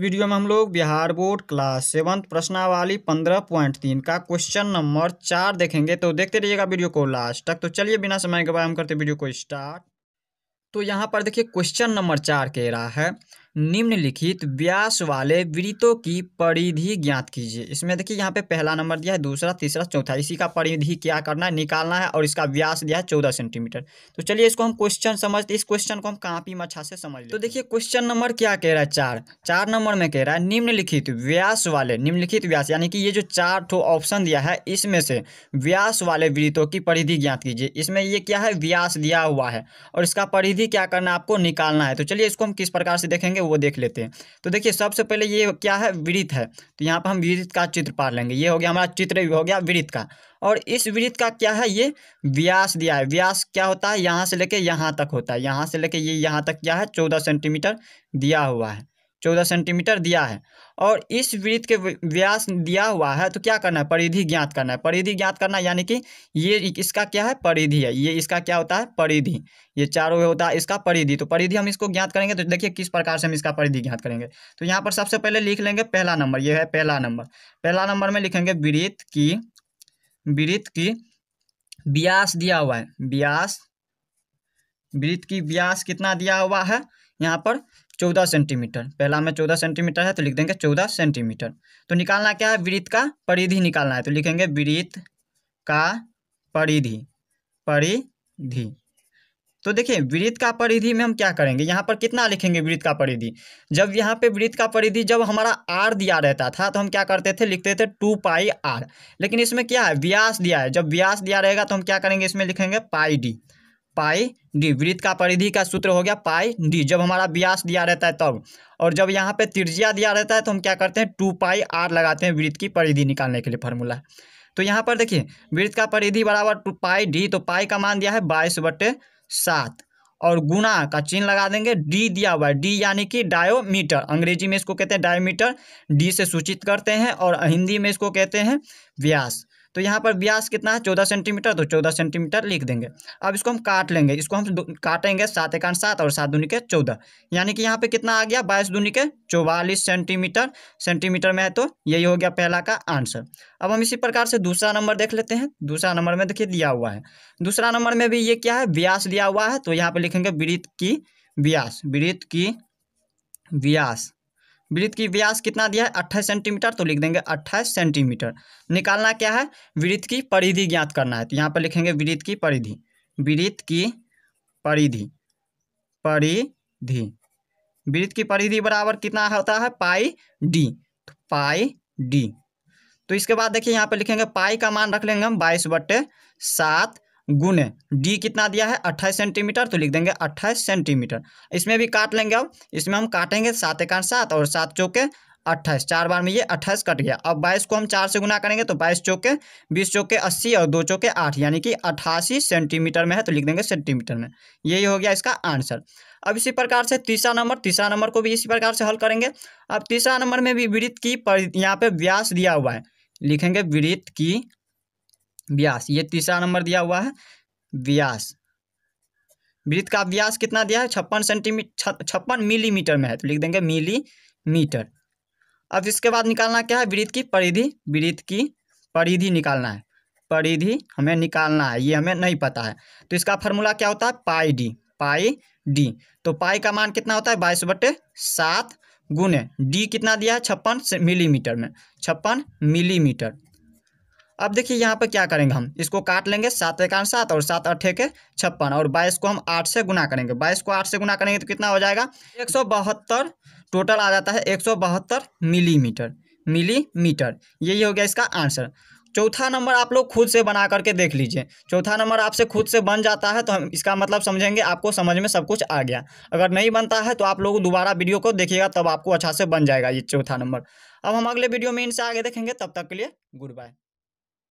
video में हम लोग बिहार बोर्ड क्लास सेवन्थ प्रश्नावाली पंद्रह पॉइंट तीन का क्वेश्चन नंबर चार देखेंगे तो देखते रहिएगा वीडियो को लास्ट तक तो चलिए बिना समय के बारे हम करते वीडियो को स्टार्ट तो यहाँ पर देखिए क्वेश्चन नंबर चार कह रहा है निम्नलिखित व्यास वाले वृत्तों की परिधि ज्ञात कीजिए इसमें देखिए यहाँ पे पहला नंबर दिया है दूसरा तीसरा चौथा इसी का परिधि क्या करना है निकालना है और इसका व्यास दिया है चौदह सेंटीमीटर तो चलिए इसको हम क्वेश्चन समझते इस क्वेश्चन को हम कापी में अच्छा से समझ तो देखिए क्वेश्चन नंबर क्या कह रहा है चार चार नंबर में कह रहा है निम्नलिखित व्यास वाले निम्नलिखित व्यास यानी कि ये जो चार ठो ऑप्शन दिया है इसमें से व्यास वाले वृत्तों की परिधि ज्ञात कीजिए इसमें ये क्या है व्यास दिया हुआ है और इसका परिधि क्या करना है आपको निकालना है तो चलिए इसको हम किस प्रकार से देखेंगे वो देख लेते हैं तो देखिए सबसे पहले ये क्या है वृत्त है तो यहाँ पर हम वृत्त का चित्र पार लेंगे ये हो गया हमारा चित्र हो गया वृत्त का और इस वृत्त का क्या है ये व्यास दिया है व्यास क्या होता है यहाँ से लेके यहाँ तक होता है यहाँ से लेके ये यहाँ तक क्या है चौदह सेंटीमीटर दिया हुआ है चौदह सेंटीमीटर दिया है और इस वृत्त के व्यास दिया हुआ है तो क्या करना है परिधि ज्ञात करना है परिधि ज्ञात करना यानी कि ये इसका क्या है परिधि है ये इसका क्या होता है परिधि ये चारों होता है इसका परिधि तो परिधि हम इसको ज्ञात करेंगे तो देखिए किस प्रकार से हम इसका परिधि ज्ञात करेंगे तो यहाँ पर सबसे पहले लिख लेंगे पहला नंबर ये है पहला नंबर पहला नंबर में लिखेंगे वृत्त की वृत्त की व्यास दिया हुआ है व्यास वृत्त की व्यास कितना दिया हुआ है यहाँ पर चौदह सेंटीमीटर पहला में चौदह सेंटीमीटर है तो लिख देंगे चौदह सेंटीमीटर तो निकालना क्या है वृत्त का परिधि निकालना है तो लिखेंगे वृत्त का परिधि परिधि तो देखिए वृत्त का परिधि में हम क्या करेंगे यहाँ पर कितना लिखेंगे वृत्त का परिधि जब यहाँ पे वृत्त का परिधि जब हमारा आर दिया रहता था तो हम क्या करते थे लिखते थे टू पाई आर लेकिन इसमें क्या है व्यास दिया है जब व्यास दिया रहेगा तो हम क्या करेंगे इसमें लिखेंगे पाई डी पाई डी वृत्त का परिधि का सूत्र हो गया पाई डी जब हमारा व्यास दिया रहता है तब और जब यहाँ पे त्रिज्या दिया रहता है तो हम क्या करते हैं टू पाई आर लगाते हैं वृत्त की परिधि निकालने के लिए फार्मूला तो यहाँ पर देखिए वृत्त का परिधि बराबर टू पाई डी तो पाई का मान दिया है बाईस बटे सात और गुना का चिन्ह लगा देंगे डी दिया हुआ है डी यानी कि डायोमीटर अंग्रेजी में इसको कहते हैं डायोमीटर डी से सूचित करते हैं और हिंदी में इसको कहते हैं व्यास तो यहाँ पर व्यास कितना है चौदह सेंटीमीटर तो चौदह सेंटीमीटर लिख देंगे अब इसको हम काट लेंगे इसको हम काटेंगे सात एकान सात और सात दूनी के चौदह यानी कि यहाँ पे कितना आ गया बाईस दूनी के चौवालीस सेंटीमीटर सेंटीमीटर में है तो यही हो गया पहला का आंसर अब हम इसी प्रकार से दूसरा नंबर देख लेते हैं दूसरा नंबर में देखिए दिया हुआ है दूसरा नंबर में भी ये क्या है व्यास दिया हुआ है तो यहाँ पर लिखेंगे वृत्त की व्यास वृत्त की व्यास वृत्त की व्यास कितना दिया है अट्ठाईस सेंटीमीटर तो लिख देंगे अट्ठाईस सेंटीमीटर निकालना क्या है वृत्त की परिधि ज्ञात करना है तो यहाँ पर लिखेंगे वृत्त की परिधि वृत्त की परिधि परिधि वृत्त की परिधि बराबर कितना होता है पाई डी तो पाई डी तो इसके बाद देखिए यहाँ पर लिखेंगे पाई का मान रख लेंगे हम बाईस बट्टे सात गुने डी कितना दिया है अट्ठाईस सेंटीमीटर तो लिख देंगे अट्ठाईस सेंटीमीटर इसमें भी काट लेंगे अब इसमें हम काटेंगे सात एकांश सात और सात चौके अट्ठाईस चार बार में ये अट्ठाईस कट गया अब बाईस को हम चार से गुना करेंगे तो बाईस चौके बीस चौके अस्सी और दो चौके आठ यानी कि अट्ठासी सेंटीमीटर में है तो लिख देंगे सेंटीमीटर में यही हो गया इसका आंसर अब इसी प्रकार से तीसरा नंबर तीसरा नंबर को भी इसी प्रकार से हल करेंगे अब तीसरा नंबर में भी वृत्त की यहाँ पे व्यास दिया हुआ है लिखेंगे वृत्त की व्यास ये तीसरा नंबर दिया हुआ है व्यास वृत्त का व्यास कितना दिया है छप्पन सेंटीमीटर छप्पन मिलीमीटर में है तो लिख देंगे मिलीमीटर अब इसके बाद निकालना क्या है वृत्त की परिधि वृत्त की परिधि निकालना है परिधि हमें निकालना है ये हमें नहीं पता है तो इसका फॉर्मूला क्या होता है पाई डी पाई डी तो पाई का मान कितना होता है बाईस बटे सात गुने डी कितना दिया है छप्पन मिलीमीटर में छप्पन मिलीमीटर अब देखिए यहाँ पर क्या करेंगे हम इसको काट लेंगे सात एकान सात और सात अट्ठे के छप्पन और बाईस को हम आठ से गुना करेंगे बाईस को आठ से गुना करेंगे तो कितना हो जाएगा एक सौ बहत्तर टोटल आ जाता है एक सौ बहत्तर मिलीमीटर मिलीमीटर यही हो गया इसका आंसर चौथा नंबर आप लोग खुद से बना करके देख लीजिए चौथा नंबर आपसे खुद से बन जाता है तो हम इसका मतलब समझेंगे आपको समझ में सब कुछ आ गया अगर नहीं बनता है तो आप लोग दोबारा वीडियो को देखिएगा तब आपको अच्छा से बन जाएगा ये चौथा नंबर अब हम अगले वीडियो में इनसे आगे देखेंगे तब तक के लिए गुड बाय